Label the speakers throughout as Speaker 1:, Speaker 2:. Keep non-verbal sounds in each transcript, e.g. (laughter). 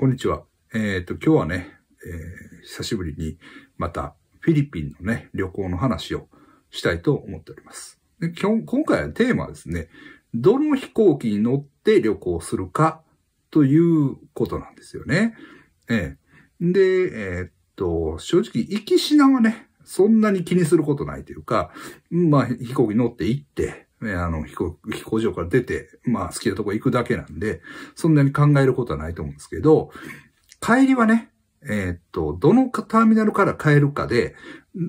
Speaker 1: こんにちは。えっ、ー、と、今日はね、えー、久しぶりにまたフィリピンのね、旅行の話をしたいと思っております。で今日今回のテーマはですね、どの飛行機に乗って旅行するかということなんですよね。えー、で、えー、っと、正直、行き品はね、そんなに気にすることないというか、まあ、飛行機乗って行って、ね、あの、飛行、飛行場から出て、まあ、好きなとこ行くだけなんで、そんなに考えることはないと思うんですけど、帰りはね、えー、っと、どのターミナルから帰るかで、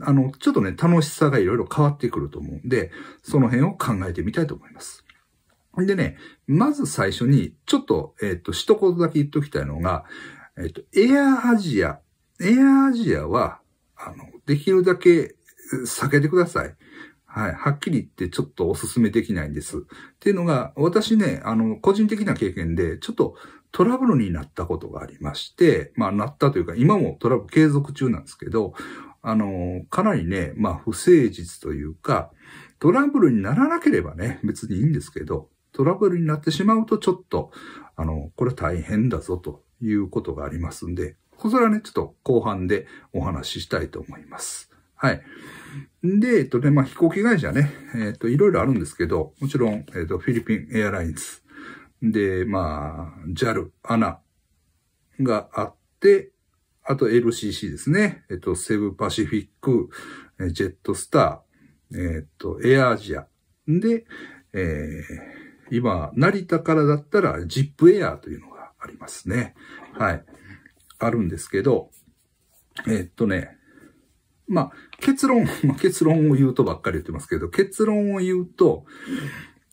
Speaker 1: あの、ちょっとね、楽しさがいろいろ変わってくると思うんで、その辺を考えてみたいと思います。でね、まず最初に、ちょっと、えー、っと、一言だけ言っときたいのが、えー、っと、エアアジア、エアアジアは、あの、できるだけ避けてください。はい。はっきり言ってちょっとお勧めできないんです。っていうのが、私ね、あの、個人的な経験で、ちょっとトラブルになったことがありまして、まあ、なったというか、今もトラブル継続中なんですけど、あの、かなりね、まあ、不誠実というか、トラブルにならなければね、別にいいんですけど、トラブルになってしまうとちょっと、あの、これ大変だぞということがありますんで、こからね、ちょっと後半でお話ししたいと思います。はい。で、えっとね、まあ、飛行機会社ね、えっと、いろいろあるんですけど、もちろん、えっと、フィリピンエアラインズ、で、まあ、JAL、ANA があって、あと LCC ですね。えっと、セブパシフィック、ジェットスター、えっと、エアアジア。で、えー、今、成田からだったら、ジップエアというのがありますね。はい。あるんですけど、えっとね、まあ、結論、(laughs) 結論を言うとばっかり言ってますけど、結論を言うと、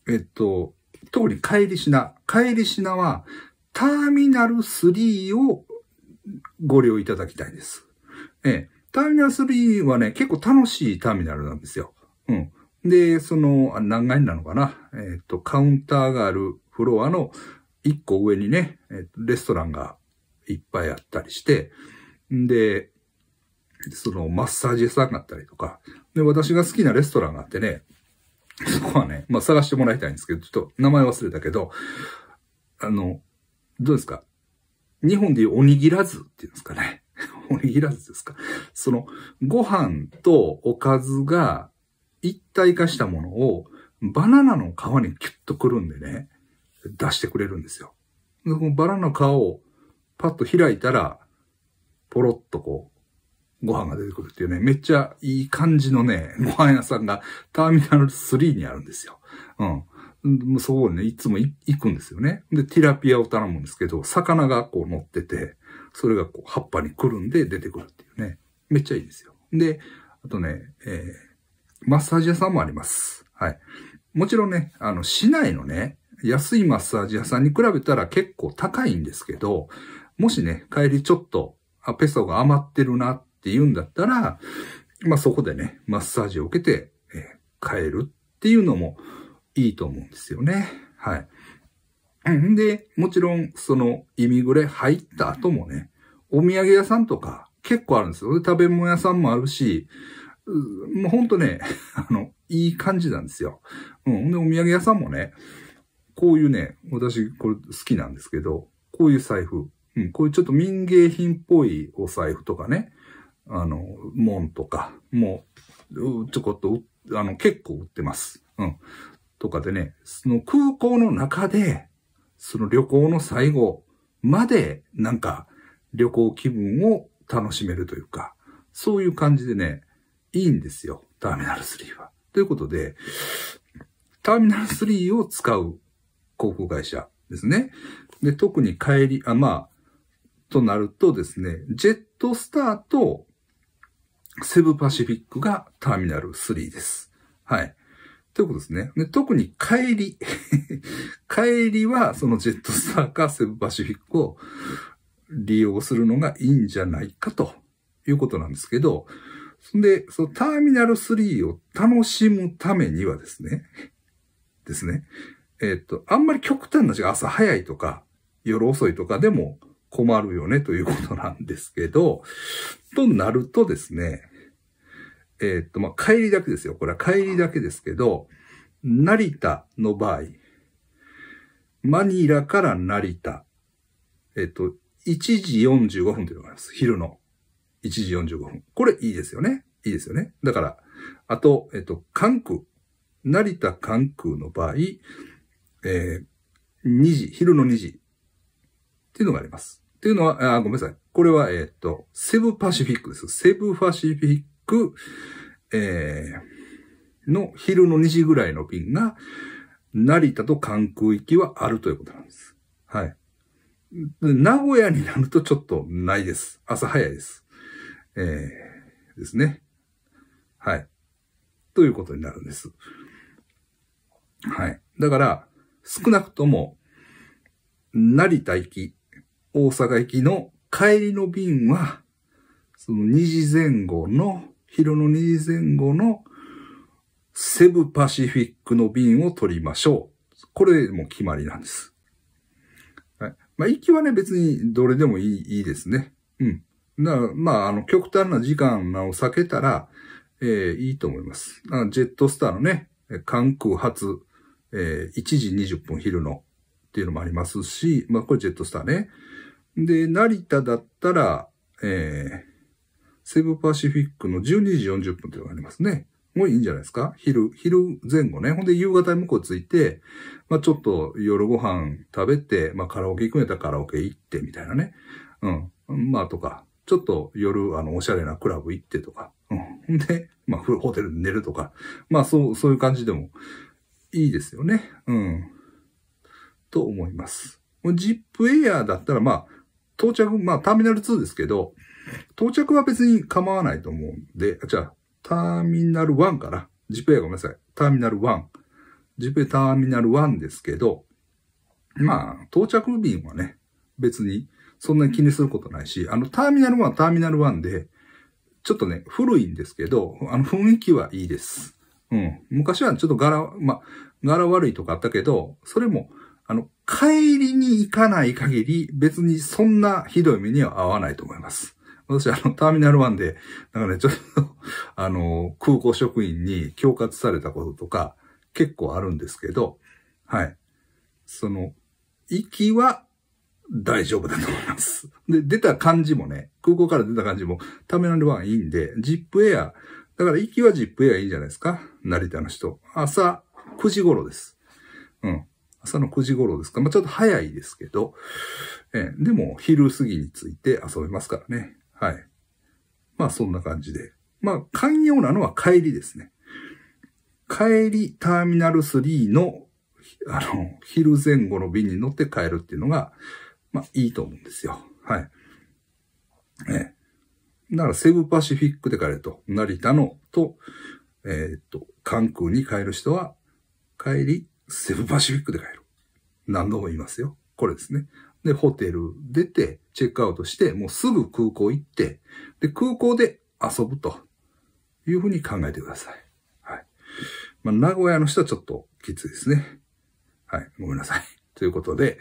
Speaker 1: えっと、特に帰り品。帰り品は、ターミナル3をご利用いただきたいです。ええ。ターミナル3はね、結構楽しいターミナルなんですよ。うん。で、その、何階なのかなえっと、カウンターがあるフロアの1個上にね、レストランがいっぱいあったりして、で、そのマッサージ屋さんがあったりとか、で、私が好きなレストランがあってね、そこはね、まあ探してもらいたいんですけど、ちょっと名前忘れたけど、あの、どうですか日本でいうおにぎらずっていうんですかね。(laughs) おにぎらずですか。その、ご飯とおかずが一体化したものをバナナの皮にキュッとくるんでね、出してくれるんですよ。でこのバナナの皮をパッと開いたら、ポロッとこう、ご飯が出てくるっていうね、めっちゃいい感じのね、ご飯屋さんがターミナル3にあるんですよ。うん。もうそこね、いつも行くんですよね。で、ティラピアを頼むんですけど、魚がこう乗ってて、それがこう葉っぱにくるんで出てくるっていうね。めっちゃいいですよ。で、あとね、えー、マッサージ屋さんもあります。はい。もちろんね、あの、市内のね、安いマッサージ屋さんに比べたら結構高いんですけど、もしね、帰りちょっと、あペソが余ってるなって言うんだったら、まあそこでね、マッサージを受けて、えー、帰るっていうのもいいと思うんですよね。はい。んで、もちろん、その、イミグレ入った後もね、お土産屋さんとか結構あるんですよ。食べ物屋さんもあるし、もうほんとね、(laughs) あの、いい感じなんですよ。うん。で、お土産屋さんもね、こういうね、私これ好きなんですけど、こういう財布、うん、こういうちょっと民芸品っぽいお財布とかね、あの、門とかも、う、ちょこっと、あの、結構売ってます。うん。とかでね、その空港の中で、その旅行の最後まで、なんか、旅行気分を楽しめるというか、そういう感じでね、いいんですよ。ターミナル3は。ということで、ターミナル3を使う航空会社ですね。で、特に帰り、あ、まあ、となるとですね、ジェットスターとセブパシフィックがターミナル3です。はい。ということですね。で特に帰り (laughs) 帰りはそのジェットスターかセブパシフィックを利用するのがいいんじゃないかということなんですけど、で、そのターミナル3を楽しむためにはですね、ですね、えっ、と、あんまり極端な時間、朝早いとか、夜遅いとかでも困るよねということなんですけど、となるとですね、えっ、と、まあ、帰りだけですよ。これは帰りだけですけど、成田の場合、マニラから成田、えっ、と、1時45分というのがあります。昼の1時45分。これいいですよね。いいですよね。だから、あと、えっ、と、関空、成田関空の場合、えー、2時、昼の2時っていうのがあります。っていうのは、あごめんなさい。これは、えっ、ー、と、セブパシフィックです。セブパシフィック、えー、の昼の2時ぐらいの便が、成田と関空行きはあるということなんです。はい。名古屋になるとちょっとないです。朝早いです。えー、ですね。はい。ということになるんです。はい。だから、少なくとも、成田行き大阪行きの帰りの便は、その2時前後の、昼の2時前後のセブパシフィックの便を取りましょう。これも決まりなんです。はい。まあ、行きはね、別にどれでもいいいいですね。うん。だまあ、あの、極端な時間を避けたら、えー、いいと思います。ジェットスターのね、関空発、えー、1時20分昼のっていうのもありますし、まあ、これジェットスターね。で、成田だったら、えー、セブパシフィックの12時40分というのがありますね。もういいんじゃないですか昼、昼前後ね。ほんで夕方に向こう着いて、まあちょっと夜ご飯食べて、まあカラオケ行くんやったらカラオケ行ってみたいなね。うん。まあとか、ちょっと夜、あの、おしゃれなクラブ行ってとか。うん。で、まあホテルで寝るとか。まあそう、そういう感じでもいいですよね。うん。と思います。ジップエアーだったら、まあ、到着、まあ、ターミナル2ですけど、到着は別に構わないと思うんで、じゃあ、ターミナル1から、ジペエごめんなさい、ターミナル1、ジペエターミナル1ですけど、まあ、到着便はね、別にそんなに気にすることないし、あの、ターミナル1はターミナル1で、ちょっとね、古いんですけど、あの、雰囲気はいいです。うん。昔はちょっと柄、まあ、柄悪いとかあったけど、それも、あの、帰りに行かない限り、別にそんなひどい目には合わないと思います。私、あの、ターミナル1で、なんかね、ちょっと (laughs) あの、空港職員に恐喝されたこととか、結構あるんですけど、はい。その、行きは大丈夫だと思います。で、出た感じもね、空港から出た感じも、ターミナル1いいんで、ジップエア、だから行きはジップエアいいんじゃないですか成田の人。朝9時頃です。うん。朝の9時頃ですか。まあ、ちょっと早いですけど、えー、でも昼過ぎについて遊べますからね。はい。まあそんな感じで。まあ寛容なのは帰りですね。帰りターミナル3の、あの、昼前後の便に乗って帰るっていうのが、まあいいと思うんですよ。はい。えなだからセブパシフィックで帰ると、成田のと、えー、っと、関空に帰る人は、帰りセブパシフィックで帰る。何度も言いますよ。これですね。で、ホテル出て、チェックアウトして、もうすぐ空港行って、で、空港で遊ぶというふうに考えてください。はい。まあ、名古屋の人はちょっときついですね。はい。ごめんなさい。(laughs) ということで、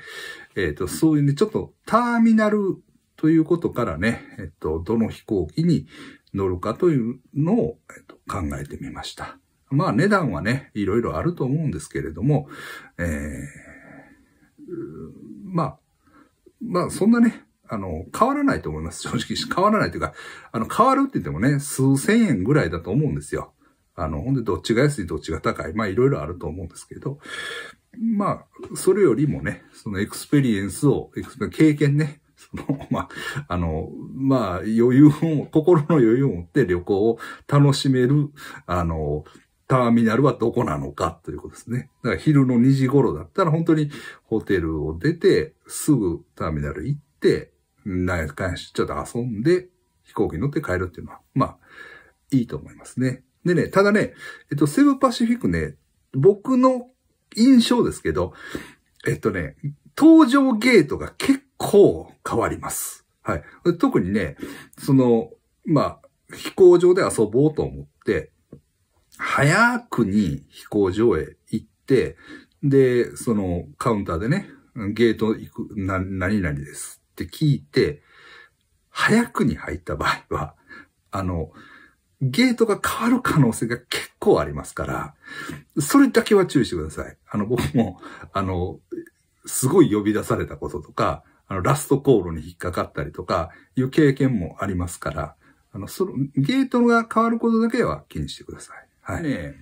Speaker 1: えっ、ー、と、そういうね、ちょっとターミナルということからね、えっ、と、どの飛行機に乗るかというのを、えっと、考えてみました。まあ値段はね、いろいろあると思うんですけれども、えー、まあ、まあそんなね、あの、変わらないと思います。正直、変わらないというか、あの、変わるって言ってもね、数千円ぐらいだと思うんですよ。あの、ほんで、どっちが安い、どっちが高い。まあ、いろいろあると思うんですけど、まあ、それよりもね、そのエクスペリエンスを、エクスペ経験ね、その、まあ、あの、まあ、余裕を、心の余裕を持って旅行を楽しめる、あの、ターミナルはどこなのかということですね。だから昼の2時頃だったら本当にホテルを出て、すぐターミナル行って、何回やかんしちょっと遊んで、飛行機に乗って帰るっていうのは、まあ、いいと思いますね。でね、ただね、えっと、セブパシフィックね、僕の印象ですけど、えっとね、搭乗ゲートが結構変わります。はい。特にね、その、まあ、飛行場で遊ぼうと思って、早くに飛行場へ行って、で、そのカウンターでね、ゲート行く、な、何々ですって聞いて、早くに入った場合は、あの、ゲートが変わる可能性が結構ありますから、それだけは注意してください。あの、僕も、あの、すごい呼び出されたこととか、あの、ラストコールに引っかかったりとか、いう経験もありますから、あの、その、ゲートが変わることだけは気にしてください。はい。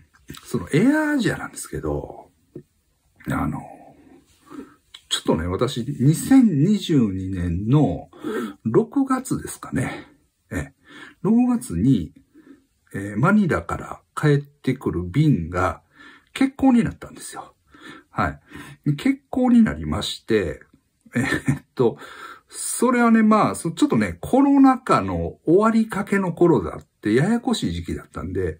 Speaker 1: そのエアアジアなんですけど、あの、ちょっとね、私、2022年の6月ですかね。え、6月に、えー、マニラから帰ってくる便が欠航になったんですよ。はい。欠航になりまして、えー、っと、それはね、まあ、ちょっとね、コロナ禍の終わりかけの頃だってややこしい時期だったんで、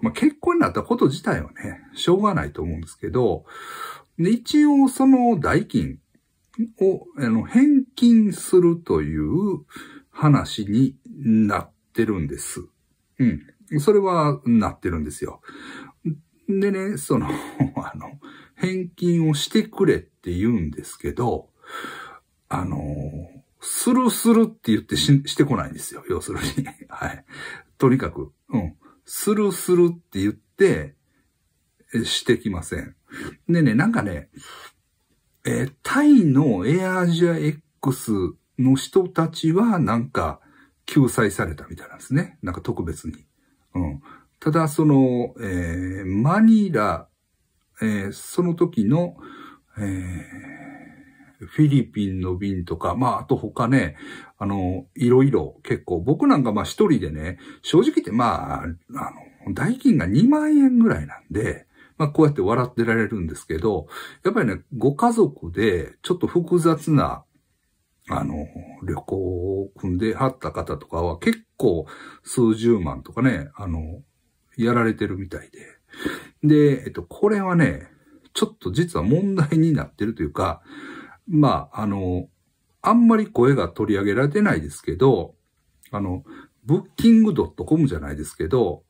Speaker 1: まあ結婚になったこと自体はね、しょうがないと思うんですけど、一応その代金を、あの、返金するという話になってるんです。うん。それはなってるんですよ。でね、その、(laughs) あの、返金をしてくれって言うんですけど、あの、スルスルって言ってししてこないんですよ。要するに。(laughs) はい。とにかく、うん。するするって言って、してきません。でね、なんかね、えー、タイのエアアジア X の人たちはなんか救済されたみたいなんですね。なんか特別に。うん。ただ、その、えー、マニラ、えー、その時の、えー、フィリピンの便とか、まあ、あと他ね、あの、いろいろ結構、僕なんかまあ一人でね、正直言ってまあ、あの、代金が2万円ぐらいなんで、まあ、こうやって笑ってられるんですけど、やっぱりね、ご家族で、ちょっと複雑な、あの、旅行を組んではった方とかは結構数十万とかね、あの、やられてるみたいで。で、えっと、これはね、ちょっと実は問題になってるというか、まあ、あの、あんまり声が取り上げられてないですけど、あの、ブッキングドットコムじゃないですけど、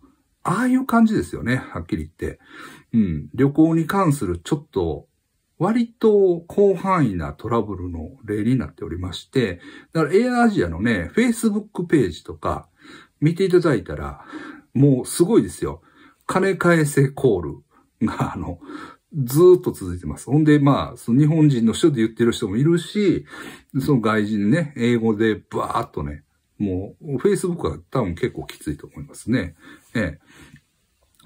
Speaker 1: ああいう感じですよね、はっきり言って。うん、旅行に関するちょっと、割と広範囲なトラブルの例になっておりまして、だから a i アジアのね、Facebook ページとか見ていただいたら、もうすごいですよ。金返せコールが、あの、ずっと続いてます。ほんで、まあ、その日本人の人で言ってる人もいるし、その外人ね、英語でバーっとね、もう、Facebook は多分結構きついと思いますね。え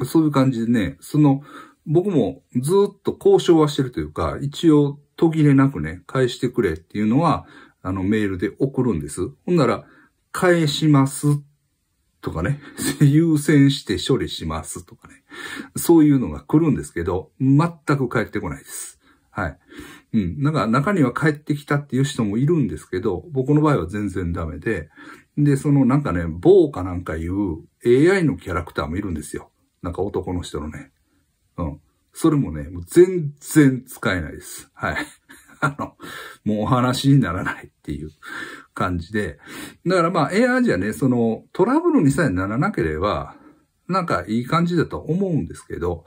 Speaker 1: え。そういう感じでね、その、僕もずっと交渉はしてるというか、一応途切れなくね、返してくれっていうのは、あのメールで送るんです。ほんなら、返しますっとかね、(laughs) 優先して処理しますとかね、そういうのが来るんですけど、全く返ってこないです。はい。うん。なんか中には帰ってきたっていう人もいるんですけど、僕の場合は全然ダメで、で、そのなんかね、某かなんかいう AI のキャラクターもいるんですよ。なんか男の人のね。うん。それもね、もう全然使えないです。はい。(laughs) あの、もうお話にならないっていう感じで。だからまあ、エアアジアね、そのトラブルにさえならなければ、なんかいい感じだと思うんですけど、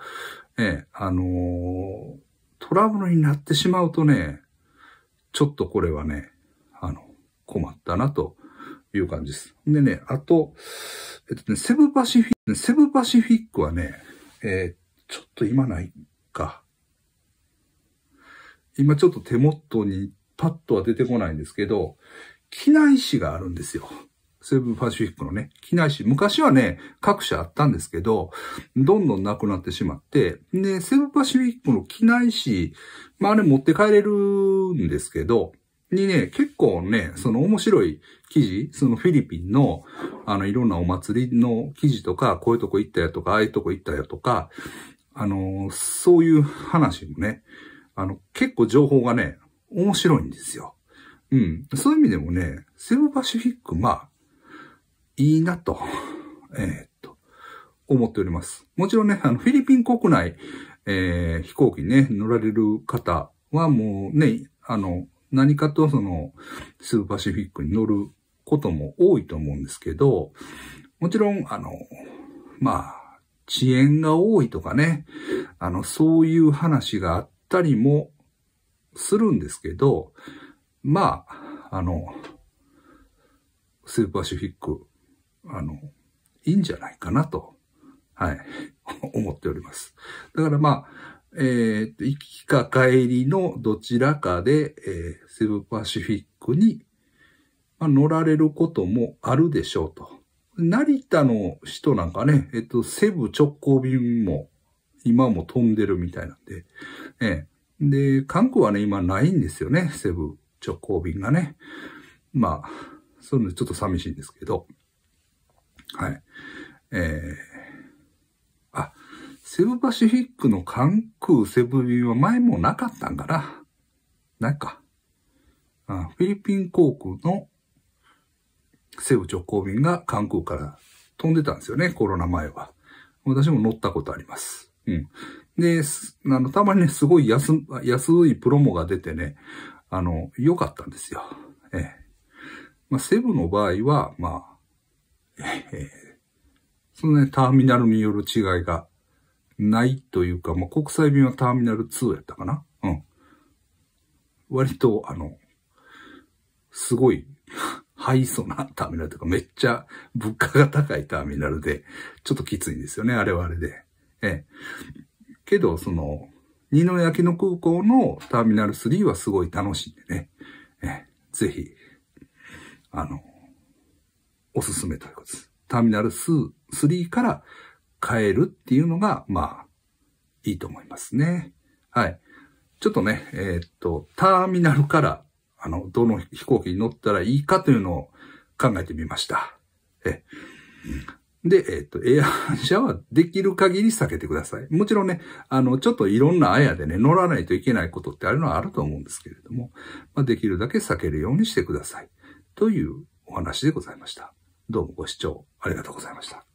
Speaker 1: ええ、あのー、トラブルになってしまうとね、ちょっとこれはね、あの、困ったなという感じです。でね、あと、えっとね、セブパシフィック、セブパシフィックはね、えー、ちょっと今ないか。今ちょっと手元にパッとは出てこないんですけど、機内誌があるんですよ。セブンパシフィックのね、機内誌。昔はね、各社あったんですけど、どんどんなくなってしまって、で、セブンパシフィックの機内誌、まああれ持って帰れるんですけど、にね、結構ね、その面白い記事、そのフィリピンの、あの、いろんなお祭りの記事とか、こういうとこ行ったよとか、ああいうとこ行ったよとか、あの、そういう話もね、あの、結構情報がね、面白いんですよ。うん。そういう意味でもね、セブパシフィック、まあ、いいなと、えー、っと、思っております。もちろんね、あの、フィリピン国内、えー、飛行機ね、乗られる方はもうね、あの、何かとその、セブパシフィックに乗ることも多いと思うんですけど、もちろん、あの、まあ、遅延が多いとかね、あの、そういう話があっったりもするんですけど、まあ、あの、スーパーシフィック、あの、いいんじゃないかなと、はい、(laughs) 思っております。だからまあ、えっ、ー、と、行きか帰りのどちらかで、えー、セブパシフィックに、まあ、乗られることもあるでしょうと。成田の人なんかね、えっ、ー、と、セブ直行便も今も飛んでるみたいなんで、ええ。で、韓国はね、今ないんですよね、セブ直行便がね。まあ、そういうのちょっと寂しいんですけど、はい。えー。あ、セブパシフィックの関空セブ便は前もなかったんかなないか。あフィリピン航空のセブ直行便が関空から飛んでたんですよね、コロナ前は。私も乗ったことあります。うん。で、あの、たまにね、すごい安、安いプロモが出てね、あの、良かったんですよ。ええ。まあ、セブの場合は、まあ、ええ、そのね、ターミナルによる違いがないというか、まあ、国際便はターミナル2やったかな。うん。割と、あの、すごい、ハイソなターミナルというか、めっちゃ物価が高いターミナルで、ちょっときついんですよね、あれはあれで。ええ。けど、その、二の焼の空港のターミナル3はすごい楽しいんでね。ええ、ぜひ、あの、おすすめということです。ターミナル3から変えるっていうのが、まあ、いいと思いますね。はい。ちょっとね、えー、っと、ターミナルから、あの、どの飛行機に乗ったらいいかというのを考えてみました。ええ、で、えっ、と、エアー射はできる限り避けてください。もちろんね、あの、ちょっといろんなあやでね、乗らないといけないことってあるのはあると思うんですけれども、まあ、できるだけ避けるようにしてください。というお話でございました。どうもご視聴ありがとうございました。